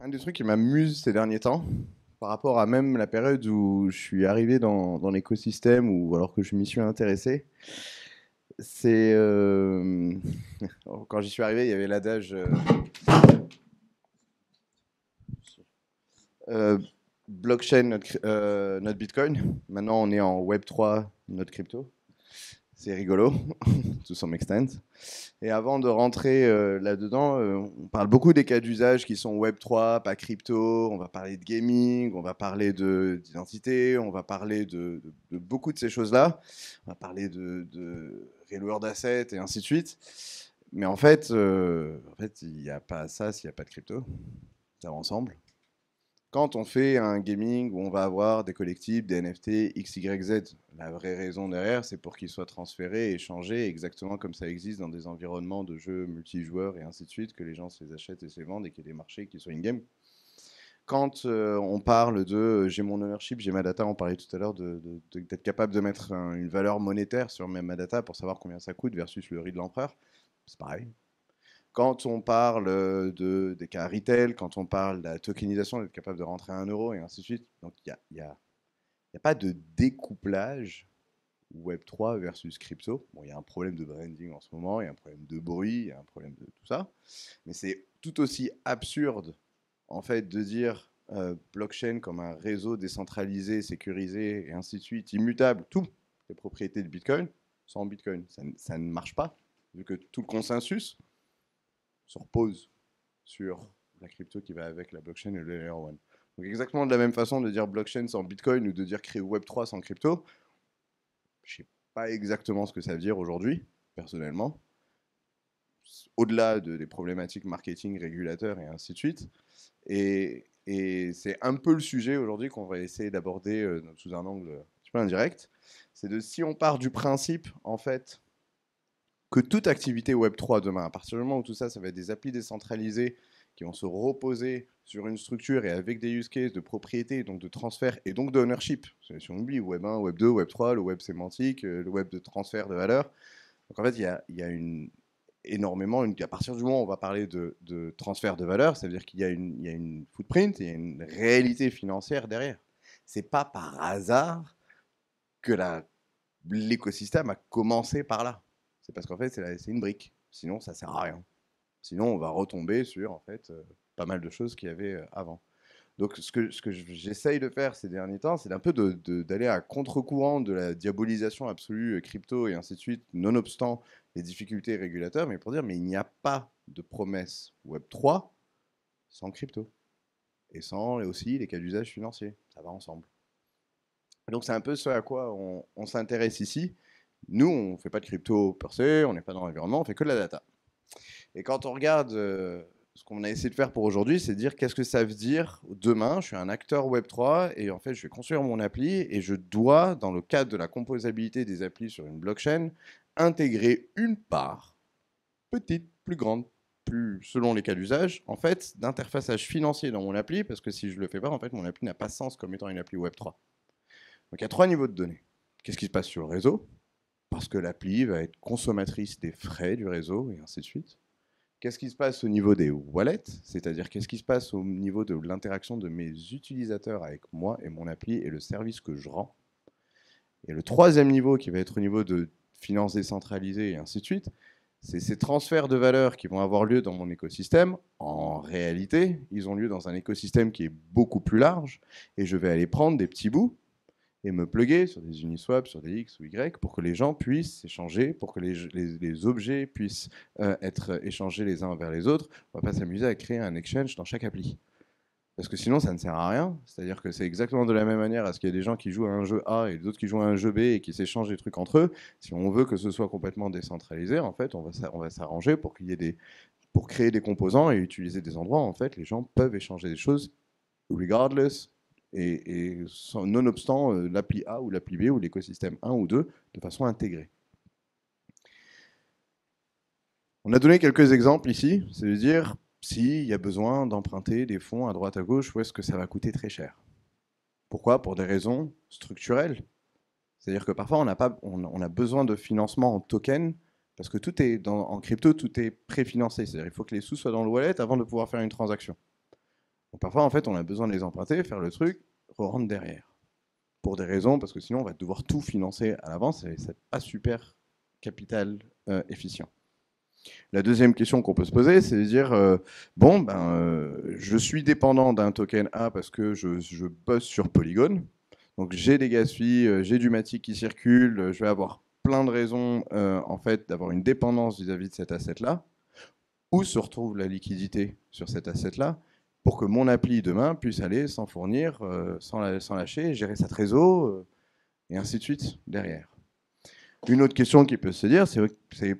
Un des trucs qui m'amuse ces derniers temps, par rapport à même la période où je suis arrivé dans, l'écosystème ou alors que je m'y suis intéressé, c'est. Euh, quand j'y suis arrivé, il y avait l'adage. Euh, euh, blockchain, notre Bitcoin. Maintenant, on est en Web3, notre crypto c'est rigolo, to some extent. Et avant de rentrer euh, là-dedans, euh, on parle beaucoup des cas d'usage qui sont Web3, pas crypto, on va parler de gaming, on va parler d'identité, on va parler de, beaucoup de ces choses-là, on va parler de, de real d'assets et ainsi de suite. Mais en fait, euh, en fait il n'y a pas ça s'il n'y a pas de crypto. Ça va ensemble. Quand on fait un gaming où on va avoir des collectibles, des NFT, XYZ, la vraie raison derrière, c'est pour qu'ils soient transférés et échangés exactement comme ça existe dans des environnements de jeux multijoueurs et ainsi de suite, que les gens se les achètent et se les vendent et qu'il y ait des marchés qui soient in-game. Quand euh, on parle de euh, j'ai mon ownership, j'ai ma data, on parlait tout à l'heure d'être capable de mettre une valeur monétaire sur ma data pour savoir combien ça coûte versus le riz de l'empereur, c'est pareil, quand on parle euh, de, des cas retail, quand on parle de la tokenisation, d'être capable de rentrer un euro et ainsi de suite. Donc il n'y a, pas de découplage Web3 versus crypto. Bon, il y a un problème de branding en ce moment, il y a un problème de bruit, il y a un problème de tout ça. Mais c'est tout aussi absurde, en fait, de dire euh, blockchain comme un réseau décentralisé, sécurisé et ainsi de suite, immutable, tout, les propriétés de Bitcoin, sans Bitcoin. ça ne marche pas, vu que tout le consensus, se repose sur la crypto qui va avec la blockchain et le layer 1. Donc exactement de la même façon de dire blockchain sans Bitcoin ou de dire Web3 sans crypto, je ne sais pas exactement ce que ça veut dire aujourd'hui, personnellement. Au-delà de, des problématiques marketing, régulateurs et ainsi de suite. Et, c'est un peu le sujet aujourd'hui qu'on va essayer d'aborder euh, sous un angle un peu indirect. C'est de si on part du principe, en fait, que toute activité Web3 demain, à partir du moment où tout ça, ça va être des applis décentralisées qui vont se reposer sur une structure et avec des use cases de propriété, donc de transfert et donc d'ownership. Si on oublie Web 1, Web 2, Web 3, le web sémantique, euh, le web de transfert de valeur. Donc en fait, il y a, une, énormément, à partir du moment où on va parler de, transfert de valeur, ça veut dire qu'il y, a une footprint, il y a une réalité financière derrière. C'est pas par hasard que l'écosystème a commencé par là c'est parce qu'en fait, c'est une brique. Sinon, ça sert à rien. Sinon, on va retomber sur en fait euh, pas mal de choses qu'il y avait euh, avant. Donc, ce que, ce que j'essaye de faire ces derniers temps, c'est un peu d'aller à contre-courant de la diabolisation absolue euh, crypto et ainsi de suite, nonobstant les difficultés régulateurs, mais pour dire, mais il n'y a pas de promesse Web3 sans crypto et sans et aussi les cas d'usage financier. Ça va ensemble. Donc, c'est un peu ce à quoi on s'intéresse ici. Nous, on ne fait pas de crypto percé, on n'est pas dans l'environnement, on fait que de la data. Et quand on regarde euh, ce qu'on a essayé de faire pour aujourd'hui, c'est de dire qu'est-ce que ça veut dire demain, je suis un acteur Web3 et en fait, je vais construire mon appli et je dois, dans le cadre de la composabilité des applis sur une blockchain, intégrer une part, petite, plus grande, plus selon les cas d'usage, en fait, d'interfaçage financier dans mon appli, parce que si je ne le fais pas, en fait, mon appli n'a pas sens comme étant une appli Web3. Donc il y a trois niveaux de données. Qu'est-ce qui se passe sur le réseau parce que l'appli va être consommatrice des frais du réseau, et ainsi de suite. Qu'est-ce qui se passe au niveau des wallets C'est-à-dire qu'est-ce qui se passe au niveau de l'interaction de mes utilisateurs avec moi et mon appli et le service que je rends Et le troisième niveau, qui va être au niveau de finances décentralisées et ainsi de suite, c'est ces transferts de valeur qui vont avoir lieu dans mon écosystème. En réalité, ils ont lieu dans un écosystème qui est beaucoup plus large et je vais aller prendre des petits bouts et me pluguer sur des Uniswap, sur des X ou Y, pour que les gens puissent s'échanger, pour que les, objets puissent euh, être échangés les uns vers les autres. On ne va pas s'amuser à créer un exchange dans chaque appli. Parce que sinon, ça ne sert à rien. C'est-à-dire que c'est exactement de la même manière à ce qu'il y a des gens qui jouent à un jeu A et autres qui jouent à un jeu B et qui s'échangent des trucs entre eux. Si on veut que ce soit complètement décentralisé, en fait, on va s'arranger pour qu'il y ait des, pour créer des composants et utiliser des endroits. En fait, les gens peuvent échanger des choses regardless et, nonobstant euh, l'appli A ou l'appli B ou l'écosystème 1 ou 2 de façon intégrée. On a donné quelques exemples ici, c'est-à-dire s'il y a besoin d'emprunter des fonds à droite à gauche, où est-ce que ça va coûter très cher Pourquoi Pour des raisons structurelles. C'est-à-dire que parfois on a, pas, on, a, besoin de financement en token, parce que tout est dans, en crypto, tout est préfinancé. C'est-à-dire qu'il faut que les sous soient dans le wallet avant de pouvoir faire une transaction parfois, en fait, on a besoin de les emprunter, faire le truc, re derrière. Pour des raisons, parce que sinon, on va devoir tout financer à l'avance et c'est pas super capital euh, efficient. La deuxième question qu'on peut se poser, c'est de dire euh, bon, ben, euh, je suis dépendant d'un token A parce que je, bosse sur Polygon. Donc j'ai des gas j'ai du Matic qui circule, je vais avoir plein de raisons en fait d'avoir une dépendance vis-à-vis -vis de cet asset-là. Où se retrouve la liquidité sur cet asset-là pour que mon appli demain puisse aller euh, sans fournir, sans, lâcher, gérer sa réseau et ainsi de suite derrière. Une autre question qui peut se dire, c'est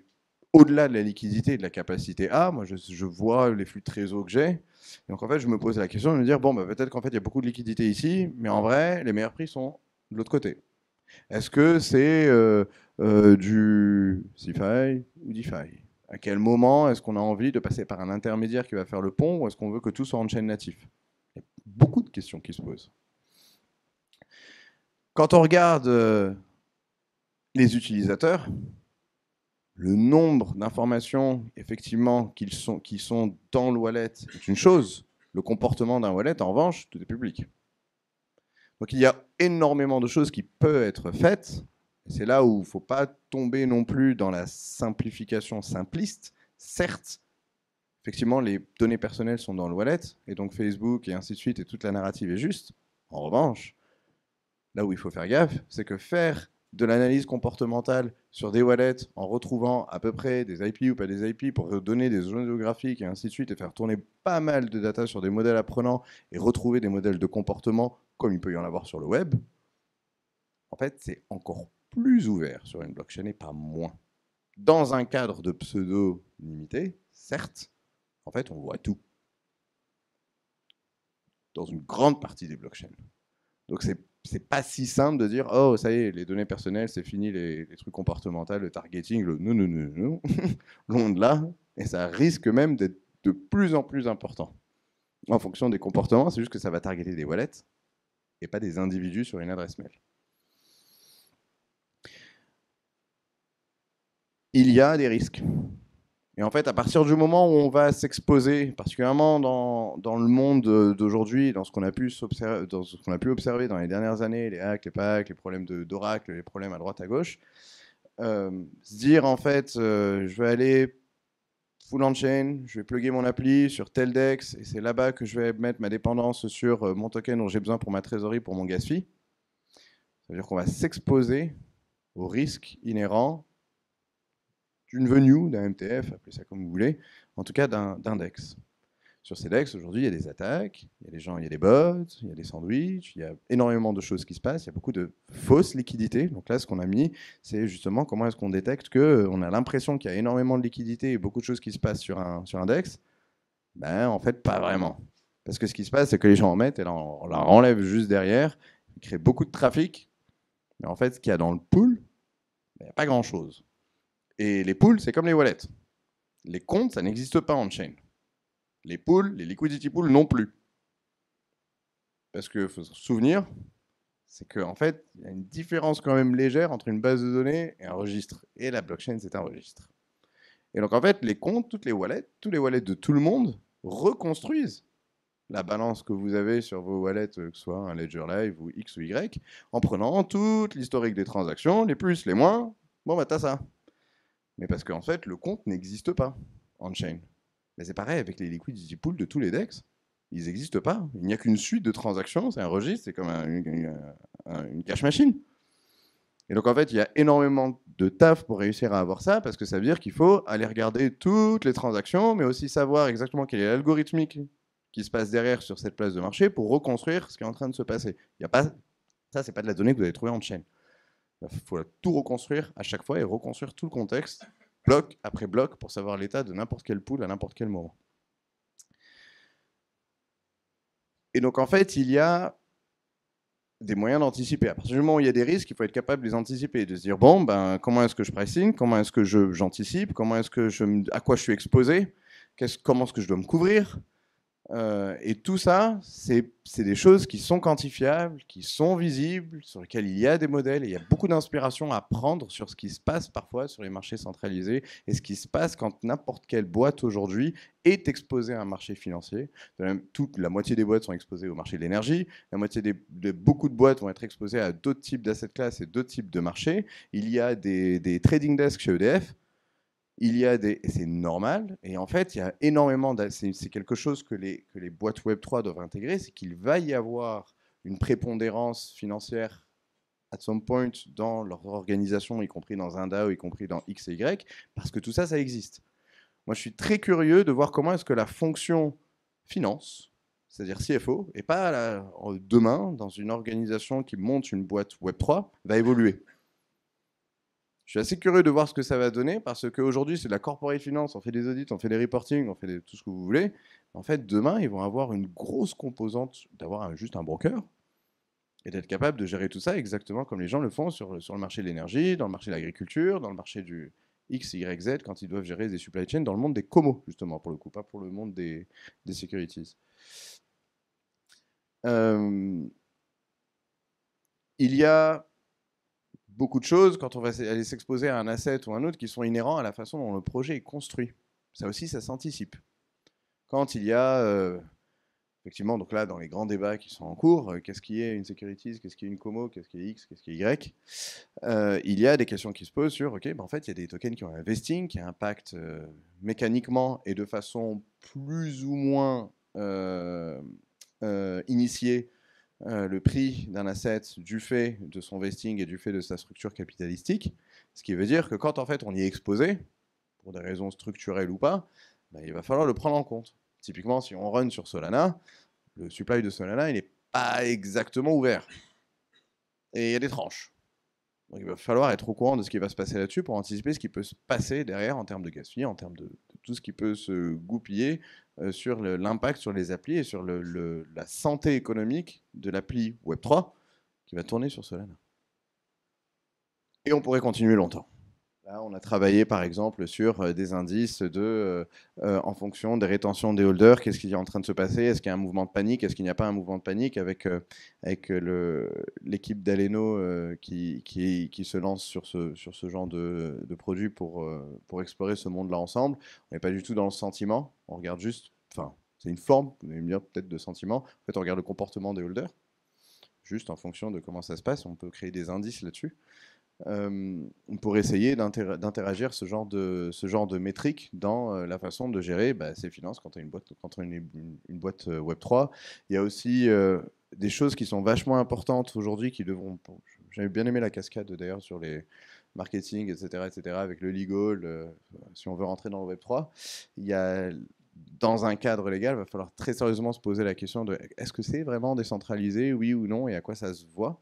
au-delà de la liquidité et de la capacité A, moi je, vois les flux de trésor que j'ai, donc en fait je me pose la question de me dire, bon bah, peut-être qu'en fait il y a beaucoup de liquidité ici, mais en vrai les meilleurs prix sont de l'autre côté. Est-ce que c'est euh, euh du CFI ou DeFi à quel moment est-ce qu'on a envie de passer par un intermédiaire qui va faire le pont ou est-ce qu'on veut que tout soit en chaîne natif Il y a beaucoup de questions qui se posent. Quand on regarde euh, les utilisateurs, le nombre d'informations effectivement qui sont, qui sont dans le wallet est une chose. Le comportement d'un wallet, en revanche, tout est public. Donc il y a énormément de choses qui peuvent être faites c'est là où il ne faut pas tomber non plus dans la simplification simpliste. Certes, effectivement, les données personnelles sont dans le wallet, et donc Facebook et ainsi de suite, et toute la narrative est juste. En revanche, là où il faut faire gaffe, c'est que faire de l'analyse comportementale sur des wallets en retrouvant à peu près des IP ou pas des IP pour donner des zones géographiques et ainsi de suite et faire tourner pas mal de data sur des modèles apprenants et retrouver des modèles de comportement comme il peut y en avoir sur le web, en fait, c'est encore plus ouvert sur une blockchain et pas moins. Dans un cadre de pseudo limité, certes, en fait, on voit tout. Dans une grande partie des blockchains. Donc c'est c'est pas si simple de dire oh ça y est les données personnelles c'est fini les, trucs comportementaux le targeting le non non non non loin de là et ça risque même d'être de plus en plus important en fonction des comportements c'est juste que ça va targeter des wallets et pas des individus sur une adresse mail il y a des risques. Et en fait, à partir du moment où on va s'exposer, particulièrement dans, dans, le monde d'aujourd'hui, dans ce qu'on a, pu observer, dans a pu observer dans les dernières années, les hacks, les packs, les problèmes d'oracle, les problèmes à droite, à gauche, euh, se dire en fait, euh, je vais aller full on-chain, je vais plugger mon appli sur tel DEX, et c'est là-bas que je vais mettre ma dépendance sur euh, mon token dont j'ai besoin pour ma trésorerie, pour mon gas fee. Ça dire qu'on va s'exposer aux risques inhérents d'une venue, d'un MTF, appelez ça comme vous voulez, en tout cas d'un DEX. Sur ces DEX, aujourd'hui, il y a des attaques, il y a des gens, il y a des bots, il y a des sandwichs, il y a énormément de choses qui se passent, il y a beaucoup de fausses liquidités. Donc là, ce qu'on a mis, c'est justement comment est-ce qu'on détecte qu'on euh, a l'impression qu'il y a énormément de liquidités et beaucoup de choses qui se passent sur un, sur un DEX. Ben, en fait, pas vraiment. Parce que ce qui se passe, c'est que les gens en mettent et on la enlève juste derrière, ils créent beaucoup de trafic. Mais en fait, ce qu'il y a dans le pool, ben, il n'y a pas grand-chose. Et les pools, c'est comme les wallets. Les comptes, ça n'existe pas en chain. Les pools, les liquidity pools non plus. Parce que faut se souvenir, c'est qu'en en fait, il y a une différence quand même légère entre une base de données et un registre. Et la blockchain, c'est un registre. Et donc en fait, les comptes, toutes les wallets, tous les wallets de tout le monde reconstruisent la balance que vous avez sur vos wallets, euh, que ce soit un Ledger Live ou X ou Y, en prenant toute l'historique des transactions, les plus, les moins. Bon, bah t'as ça. Mais parce qu'en fait, le compte n'existe pas on-chain. Mais c'est pareil avec les liquidity pools de tous les DEX. Ils n'existent pas. Il n'y a qu'une suite de transactions, c'est un registre, c'est comme une, cache machine. Et donc en fait, il y a énormément de taf pour réussir à avoir ça, parce que ça veut dire qu'il faut aller regarder toutes les transactions, mais aussi savoir exactement quel est l'algorithmique qui se passe derrière sur cette place de marché pour reconstruire ce qui est en train de se passer. Il y a pas... Ça, c'est pas de la donnée que vous allez trouver en chaîne. Il bah, faut tout reconstruire à chaque fois et reconstruire tout le contexte, bloc après bloc, pour savoir l'état de n'importe quelle poule à n'importe quel moment. Et donc en fait, il y a des moyens d'anticiper. À partir du moment où il y a des risques, il faut être capable de les anticiper, de se dire bon, ben, comment est-ce que je pricing, comment est-ce que j'anticipe, comment est-ce que je, à quoi je suis exposé, comment est-ce que je dois me couvrir, euh, et tout ça, c'est des choses qui sont quantifiables, qui sont visibles, sur lesquelles il y a des modèles et il y a beaucoup d'inspiration à prendre sur ce qui se passe parfois sur les marchés centralisés et ce qui se passe quand n'importe quelle boîte aujourd'hui est exposée à un marché financier. la moitié des boîtes sont exposées au marché de l'énergie, la moitié de beaucoup de boîtes vont être exposées à d'autres types d'assets classes et d'autres types de marchés. Il y a des, des trading desks chez EDF il y a des, c'est normal, et en fait, il y a énormément, c'est quelque chose que les, que les boîtes Web3 doivent intégrer, c'est qu'il va y avoir une prépondérance financière à some point dans leur organisation, y compris dans un DAO, y compris dans X et Y, parce que tout ça, ça existe. Moi, je suis très curieux de voir comment est-ce que la fonction finance, c'est-à-dire CFO, et pas euh, demain dans une organisation qui monte une boîte Web3, va évoluer. Je suis assez curieux de voir ce que ça va donner parce qu'aujourd'hui, c'est de la corporate finance, on fait des audits, on fait des reporting, on fait tout ce que vous voulez. En fait, demain, ils vont avoir une grosse composante d'avoir juste un broker et d'être capable de gérer tout ça exactement comme les gens le font sur, sur le marché de l'énergie, dans le marché de l'agriculture, dans le marché du X, Y, Z, quand ils doivent gérer des supply chains dans le monde des comos, justement, pour le coup, pas pour le monde des, securities. Euh, il y a beaucoup de choses quand on va aller s'exposer à un asset ou un autre qui sont inhérents à la façon dont le projet est construit. Ça aussi, ça s'anticipe. Quand il y a, euh, effectivement, donc là, dans les grands débats qui sont en cours, euh, qu'est-ce qui est une securities, qu'est-ce qui est une como, qu'est-ce qui est X, qu'est-ce qui est Y, euh, il y a des questions qui se posent sur, OK, ben, en fait, il y a des tokens qui ont un vesting, qui impactent mécaniquement et de façon plus ou moins initiée euh, le prix d'un asset du fait de son vesting et du fait de sa structure capitalistique. Ce qui veut dire que quand en fait on y est exposé, pour des raisons structurelles ou pas, bah, il va falloir le prendre en compte. Typiquement, si on run sur Solana, le supply de Solana, il n'est pas exactement ouvert. Et il y a des tranches. Donc il va falloir être au courant de ce qui va se passer là-dessus pour anticiper ce qui peut se passer derrière en termes de gaspillage, en termes de, tout ce qui peut se goupiller euh, sur l'impact sur les applis et sur la santé économique de l'appli Web3 qui va tourner sur Solana. Et on pourrait continuer longtemps on a travaillé par exemple sur euh, des indices de, euh, euh, en fonction des rétentions des holders, qu'est-ce qui est en train de se passer, est-ce qu'il y a un mouvement de panique, est-ce qu'il n'y a pas un mouvement de panique avec, l'équipe d'Aleno qui, se lance sur ce, sur ce genre de, de produit pour, pour explorer ce monde-là ensemble. On n'est pas du tout dans le sentiment, on regarde juste, enfin c'est une forme, vous allez me peut-être de sentiment, en fait on regarde le comportement des holders, juste en fonction de comment ça se passe, on peut créer des indices là-dessus pour essayer d'interagir ce genre de, ce dans la façon de gérer bah, ses finances quand on a une boîte, Web3. Il y a aussi des choses qui sont vachement importantes aujourd'hui, qui devront. J'avais bien aimé la cascade d'ailleurs sur les marketing, etc., etc., avec le legal. si on veut rentrer dans le Web 3, il y dans un cadre légal, il va falloir très sérieusement se poser la question de est-ce que c'est vraiment décentralisé, oui ou non, et à quoi ça se voit.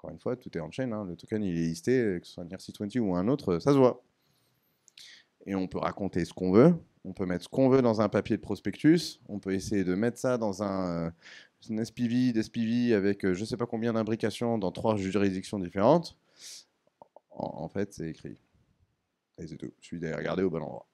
Encore une fois, tout est en chaîne. Hein. Le token, il est listé, que ce soit un ERC20 ou un autre, ça se voit. Et on peut raconter ce qu'on veut. On peut mettre ce qu'on veut dans un papier de prospectus. On peut essayer de mettre ça dans un, euh, une SPV, d'SPV avec euh, je ne sais pas combien d'imbrications dans trois juridictions différentes. En, fait, c'est écrit. Et c'est tout. Je suis d'aller regarder au bon endroit.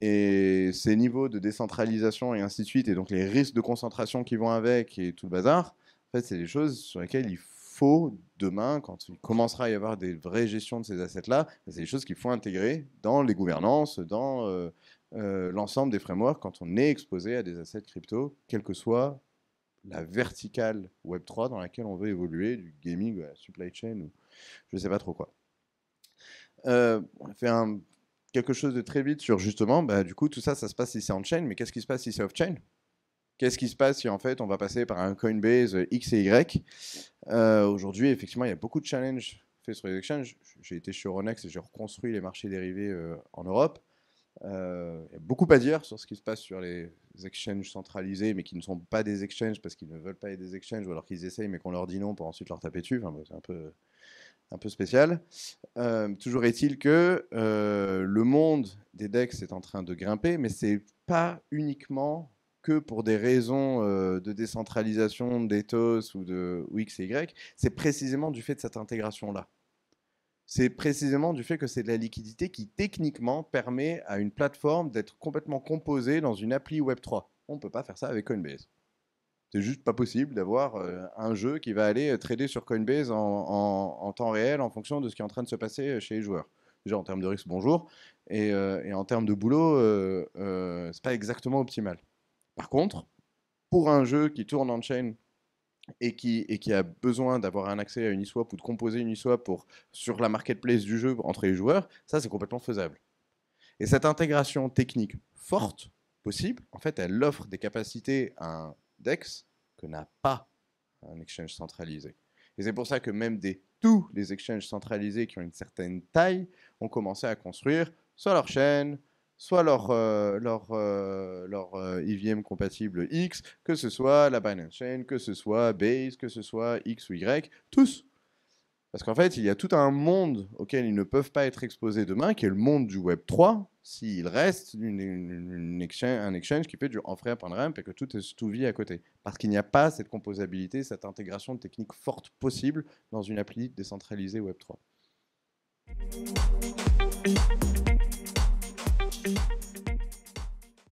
Et ces niveaux de décentralisation et ainsi de suite, et donc les risques de concentration qui vont avec et tout le bazar, en fait, c'est des choses sur lesquelles il faut faut demain, quand il commencera à y avoir des vraies gestions de ces assets-là, ben, c'est des choses qu'il faut intégrer dans les gouvernances, dans euh, euh, l'ensemble des frameworks quand on est exposé à des assets crypto, quelle que soit la verticale Web3 dans laquelle on veut évoluer, du gaming à la supply chain ou je ne sais pas trop quoi. Euh, on fait un, quelque chose de très vite sur justement, ben, du coup, tout ça, ça se passe ici en on-chain, mais qu'est-ce qui se passe si c'est off-chain Qu'est-ce qui se passe si en fait on va passer par un Coinbase euh, X et Y euh, Aujourd'hui, effectivement, il y a beaucoup de challenges faits sur les exchanges. J'ai été chez Euronext et j'ai reconstruit les marchés dérivés euh, en Europe. il y a beaucoup à dire sur ce qui se passe sur les exchanges centralisés, mais qui ne sont pas des exchanges parce qu'ils ne veulent pas être des exchanges, ou alors qu'ils essayent mais qu'on leur dit non pour ensuite leur taper dessus. Enfin, c'est un peu, un peu spécial. toujours est-il que le monde des DEX est en train de grimper, mais c'est pas uniquement que pour des raisons euh, de décentralisation, d'éthos ou de X et Y, c'est précisément du fait de cette intégration-là. C'est précisément du fait que c'est de la liquidité qui techniquement permet à une plateforme d'être complètement composée dans une appli Web3. On ne peut pas faire ça avec Coinbase. C'est juste pas possible d'avoir euh, un jeu qui va aller euh, trader sur Coinbase en, temps réel en fonction de ce qui est en train de se passer chez les joueurs. Déjà en termes de risque, bonjour. Et, en termes de boulot, ce euh, c'est pas exactement optimal. Par contre, pour un jeu qui tourne en chaîne et qui, a besoin d'avoir un accès à une eSwap ou de composer une eSwap pour, sur la marketplace du jeu entre les joueurs, ça c'est complètement faisable. Et cette intégration technique forte possible, en fait, elle offre des capacités à un DEX que n'a pas un exchange centralisé. Et c'est pour ça que même des, tous les exchanges centralisés qui ont une certaine taille ont commencé à construire soit leur chaîne, soit leur, euh, leur euh, euh, IVM compatible X, que ce soit la Binance Chain, que ce soit Base, que ce soit X ou Y, tous. Parce qu'en fait, il y a tout un monde auquel ils ne peuvent pas être exposés demain, qui est le monde du Web 3, s'il reste une, un exchange qui fait du en à et que tout, est, tout vit à côté. Parce qu'il n'y a pas cette composabilité, cette intégration de techniques possible dans une appli décentralisée Web 3.